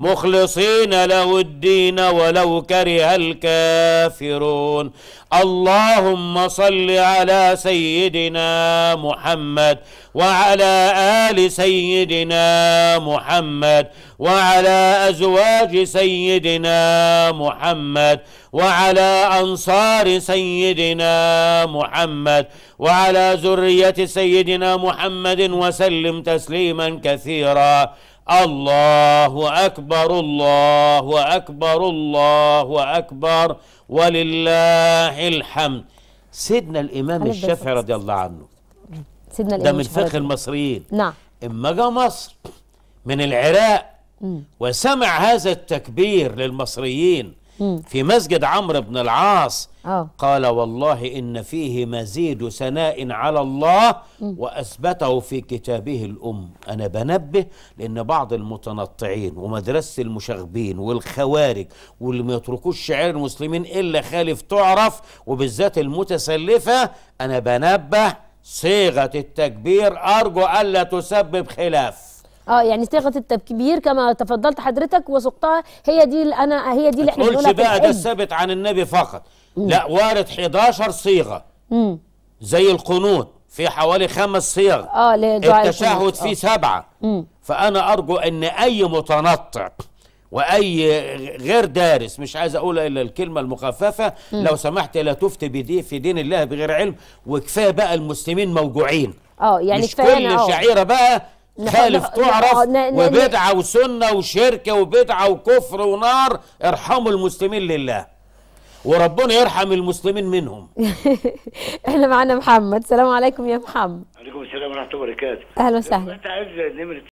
مخلصين له الدين ولو كره الكافرون اللهم صل على سيدنا محمد وعلى آل سيدنا محمد وعلى أزواج سيدنا محمد وعلى أنصار سيدنا محمد وعلى ذرية سيدنا محمد وسلم تسليما كثيرا الله أكبر الله أكبر الله أكبر ولله الحمد سيدنا الإمام الشافعي رضي الله عنه سيدنا ده من فقه المصريين نعم إما جاء مصر من العراق وسمع هذا التكبير للمصريين في مسجد عمرو بن العاص آه. قال والله إن فيه مزيد ثناء على الله وأثبته في كتابه الأم أنا بنبه لأن بعض المتنطعين ومدرسة المشاغبين والخوارج واللي ما يتركوش شعير المسلمين إلا خالف تعرف وبالذات المتسلفة أنا بنبه صيغة التكبير أرجو ألا تسبب خلاف اه يعني صيغه التكبير كما تفضلت حضرتك وسقتها هي دي انا هي دي اللي احنا بنقولها بقى ده الثابت عن النبي فقط مم. لا وارد 11 صيغه مم. زي القنوت في حوالي خمس صيغ اه التشهد فيه آه. سبعه مم. فانا ارجو ان اي متنطع واي غير دارس مش عايز اقول الا الكلمه المخففه مم. لو سمحت لا تفتي بدي في دين الله بغير علم وكفايه بقى المسلمين موجوعين اه يعني مش كل آه. شعيره بقى خالف تعرف وبدعة وسنة وشركة وبدعة وكفر ونار ارحموا المسلمين لله وربنا يرحم المسلمين منهم احنا معنا محمد السلام عليكم يا محمد عليكم السلام ورحمة الله وبركاته أهلا وسهلا